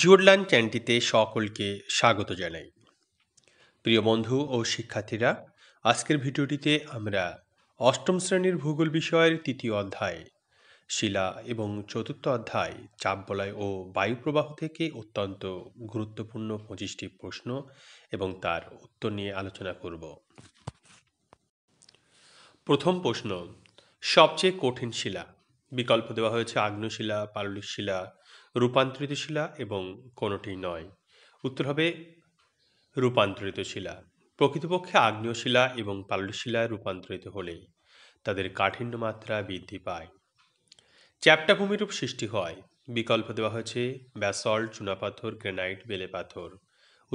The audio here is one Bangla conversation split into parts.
জুরল্যান্ড চ্যানটিতে সকলকে স্বাগত জানাই প্রিয় বন্ধু ও শিক্ষার্থীরা আজকের ভিডিওটিতে আমরা অষ্টম শ্রেণীর ভূগোল বিষয়ের তৃতীয় অধ্যায় শিলা এবং চতুর্থ অধ্যায় বলায় ও বায়ুপ্রবাহ থেকে অত্যন্ত গুরুত্বপূর্ণ পঁচিশটি প্রশ্ন এবং তার উত্তর নিয়ে আলোচনা করব প্রথম প্রশ্ন সবচেয়ে কঠিন শিলা বিকল্প দেওয়া হয়েছে আগ্নেয় শিলা পাললিক শিলা রূপান্তরিত শিলা এবং কোনোটি নয় উত্তর হবে রূপান্তরিত শিলা প্রকৃতপক্ষে আগ্নেয় শিলা এবং শিলায় রূপান্তরিত হলে তাদের কাঠিন্য মাত্রা বৃদ্ধি পায় চ্যাপটা ভূমিরূপ সৃষ্টি হয় বিকল্প দেওয়া হয়েছে ব্যাসল্ট চুনাপাথর গ্রেনাইট বেলে পাথর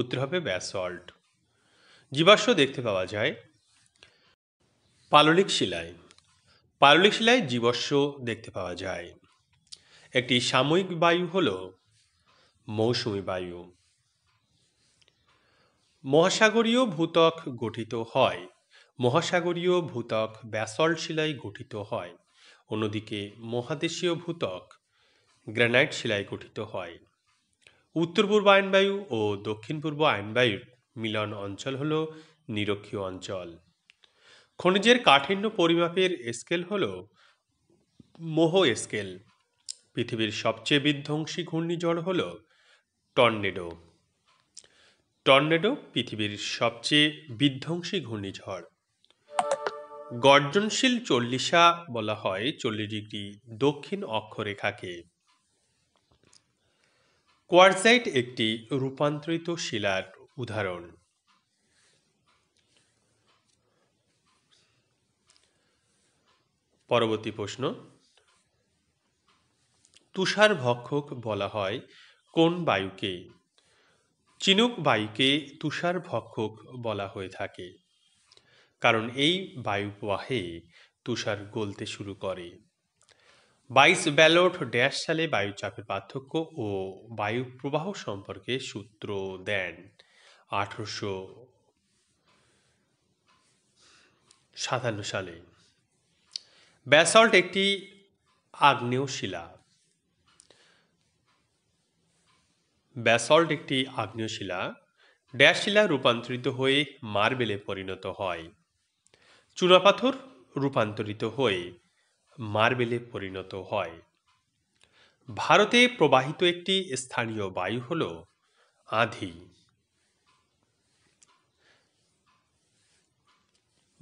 উত্তর হবে ব্যাসল্ট জীবাশ্ম দেখতে পাওয়া যায় পাললিক শিলায় পাললিক শিলায় জীবাশ্ম দেখতে পাওয়া যায় একটি সাময়িক বায়ু হল মৌসুমি বায়ু মহাসাগরীয় ভূতক গঠিত হয় মহাসাগরীয় ভূতক ব্যাসল্ট শিলায় গঠিত হয় অন্যদিকে মহাদেশীয় ভূতক গ্রানাইট শিলায় গঠিত হয় উত্তর পূর্ব আয়নবায়ু ও দক্ষিণ পূর্ব আয়নবায়ুর মিলন অঞ্চল হল নিরক্ষীয় অঞ্চল খনিজের কাঠিন্য পরিমাপের স্কেল হল মোহ স্কেল পৃথিবীর সবচেয়ে বিধ্বংসী ঘূর্ণিঝড় হল টর্নেডো টর্নেডো পৃথিবীর সবচেয়ে বিধ্বংসী ঘূর্ণিঝড় গর্জনশীল চল্লিশা বলা হয় চল্লিশ ডিগ্রি দক্ষিণ অক্ষরেখাকে কোয়ারজাইট একটি রূপান্তরিত শিলার উদাহরণ পরবর্তী প্রশ্ন তুষারভক্ষক বলা হয় কোন বায়ুকে চিনুক বায়ুকে তুষারভক্ষক বলা হয়ে থাকে কারণ এই বায়ুপ্রবাহে তুষার গলতে শুরু করে বাইশ ব্যালট ড্যাশ সালে বায়ুচাপের পার্থক্য ও বায়ু প্রবাহ সম্পর্কে সূত্র দেন আঠেরোশো সাতান্ন সালে ব্যাসল্ট একটি আগ্নেয় শিলা ব্যাসল্ট একটি আগ্নেয়শিলা শিলা রূপান্তরিত হয়ে মার্বেলে পরিণত হয় চুনাপাথর রূপান্তরিত হয়ে মার্বেলে পরিণত হয় ভারতে প্রবাহিত একটি স্থানীয় বায়ু হল আধি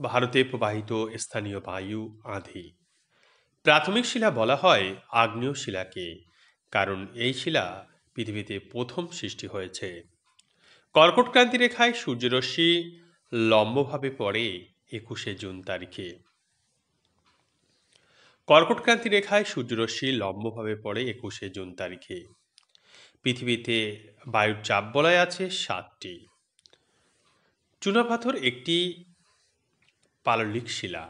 ভারতে প্রবাহিত স্থানীয় বায়ু আধি প্রাথমিক শিলা বলা হয় আগ্নেয় শিলাকে কারণ এই শিলা পৃথিবীতে প্রথম সৃষ্টি হয়েছে কর্কটক্রান্তি রেখায় সূর্যরশ্মি লম্বভাবে পড়ে একুশে জুন তারিখে কর্কটক্রান্তি রেখায় সূর্যরশ্মি লম্বভাবে পড়ে একুশে জুন তারিখে পৃথিবীতে বায়ুর চাপ বলায় আছে সাতটি চুনাপাথর একটি পাললিক শিলা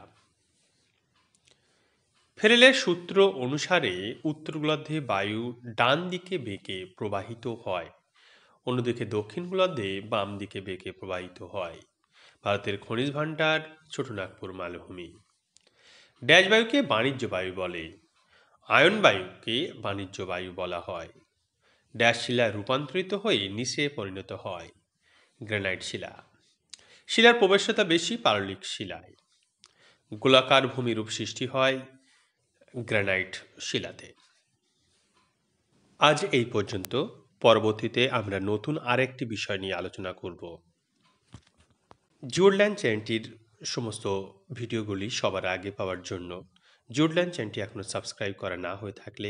ফেরেলের সূত্র অনুসারে উত্তর গোলার্ধে বায়ু ডান দিকে বেঁকে প্রবাহিত হয় অন্যদিকে দক্ষিণ গোলার্ধে বাম দিকে বেঁকে প্রবাহিত হয় ভারতের খনিজ ভাণ্ডার ছোটনাগপুর মালভূমি ড্যাশ বায়ুকে বাণিজ্য বায়ু বলে আয়ন বায়ুকে বাণিজ্য বায়ু বলা হয় ড্যাশ শিলা রূপান্তরিত হয়ে নিচে পরিণত হয় গ্রানাইট শিলা শিলার প্রবেশতা বেশি পারলিক শিলায় গোলাকার ভূমিরূপ সৃষ্টি হয় গ্রানাইট শিলাতে আজ এই পর্যন্ত পরবর্তীতে আমরা নতুন আরেকটি বিষয় নিয়ে আলোচনা করব জুরল্যান্ড চ্যানেলটির সমস্ত ভিডিওগুলি সবার আগে পাওয়ার জন্য জুরল্যান্ড চ্যানেলটি এখনও সাবস্ক্রাইব করা না হয়ে থাকলে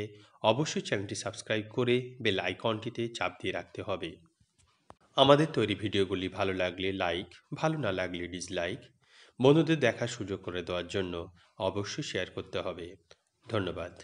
অবশ্যই চ্যানেলটি সাবস্ক্রাইব করে বেল আইকনটিতে চাপ দিয়ে রাখতে হবে আমাদের তৈরি ভিডিওগুলি ভালো লাগলে লাইক ভালো না লাগলে ডিসলাইক বন্ধুদের দেখার সুযোগ করে দেওয়ার জন্য অবশ্যই শেয়ার করতে হবে ধন্যবাদ